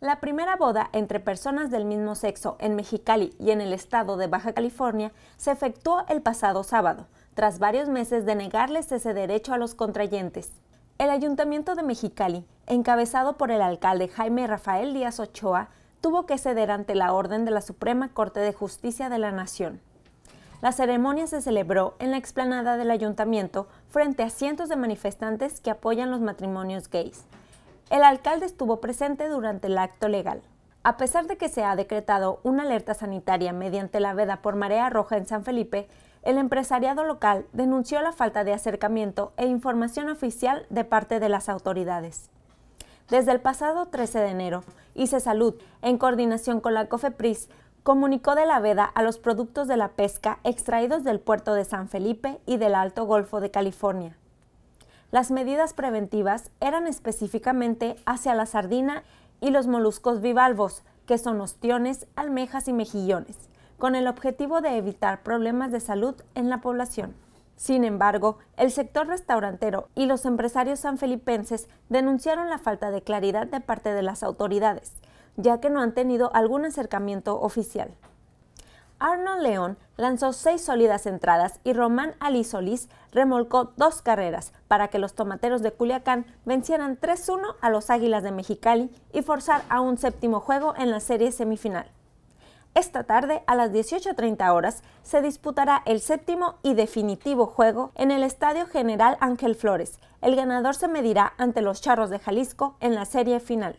La primera boda entre personas del mismo sexo en Mexicali y en el estado de Baja California se efectuó el pasado sábado, tras varios meses de negarles ese derecho a los contrayentes. El Ayuntamiento de Mexicali, encabezado por el alcalde Jaime Rafael Díaz Ochoa, tuvo que ceder ante la orden de la Suprema Corte de Justicia de la Nación. La ceremonia se celebró en la explanada del ayuntamiento frente a cientos de manifestantes que apoyan los matrimonios gays. El alcalde estuvo presente durante el acto legal. A pesar de que se ha decretado una alerta sanitaria mediante la veda por marea roja en San Felipe, el empresariado local denunció la falta de acercamiento e información oficial de parte de las autoridades. Desde el pasado 13 de enero, ICE Salud, en coordinación con la COFEPRIS, comunicó de la veda a los productos de la pesca extraídos del puerto de San Felipe y del Alto Golfo de California. Las medidas preventivas eran específicamente hacia la sardina y los moluscos bivalvos, que son ostiones, almejas y mejillones, con el objetivo de evitar problemas de salud en la población. Sin embargo, el sector restaurantero y los empresarios sanfelipenses denunciaron la falta de claridad de parte de las autoridades, ya que no han tenido algún acercamiento oficial. Arnold León lanzó seis sólidas entradas y Román Ali Solís remolcó dos carreras para que los tomateros de Culiacán vencieran 3-1 a los Águilas de Mexicali y forzar a un séptimo juego en la serie semifinal. Esta tarde, a las 18.30 horas, se disputará el séptimo y definitivo juego en el Estadio General Ángel Flores. El ganador se medirá ante los Charros de Jalisco en la serie final.